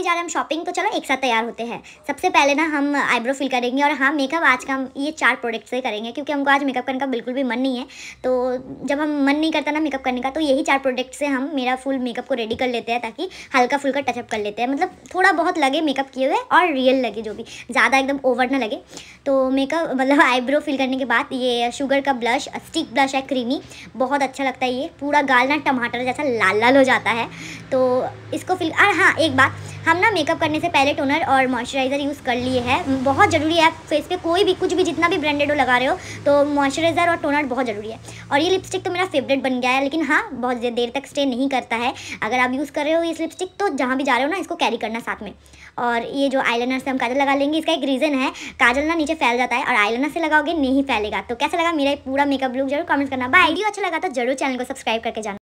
अभी जा रहे हैं हम शॉपिंग तो चलो एक साथ तैयार होते हैं सबसे पहले ना हम आईब्रो फिल करेंगे और हाँ मेकअप आज का हम ये चार प्रोडक्ट से करेंगे क्योंकि हमको आज मेकअप करने का बिल्कुल भी मन नहीं है तो जब हम मन नहीं करता ना मेकअप करने का तो यही चार प्रोडक्ट से हम मेरा फुल मेकअप को रेडी कर लेते हैं ताकि हल्का फुल्का टचअप कर लेते हैं मतलब थोड़ा बहुत लगे मेकअप किए हुए और रियल लगे जो भी ज़्यादा एकदम ओवर ना लगे तो मेकअप मतलब आईब्रो फिल करने के बाद ये शुगर का ब्लश स्टिक ब्लश है क्रीमी बहुत अच्छा लगता है ये पूरा गाल ना टमाटर जैसा लाल लाल हो जाता है तो इसको फिल और हाँ एक बात हम ना मेकअप करने से पहले टोनर और मॉइस्चराइज़र यूज़ कर लिए हैं बहुत ज़रूरी है फेस पे कोई भी कुछ भी जितना भी ब्रांडेड हो लगा रहे हो तो मॉइस्चराइज़र और टोनर बहुत ज़रूरी है और ये लिपस्टिक तो मेरा फेवरेट बन गया है लेकिन हाँ बहुत देर तक स्टे नहीं करता है अगर आप यूज़ कर रहे हो इस लिपस्टिक तो जहाँ भी जा रहे हो ना इसको कैरी करना साथ में और ये जो आइलनर से हम काजल लगा लेंगे इसका एक रीज़न है काजल ना नीचे फैल जाता है और आइलनर से लगाओगे नहीं फैलेगा तो कैसा लगा मेरा पूरा मेकअप लुक जरूर कमेंट करना बाय वीडियो अच्छा लगा तो जरूर चैनल को सब्सक्राइब करके जाना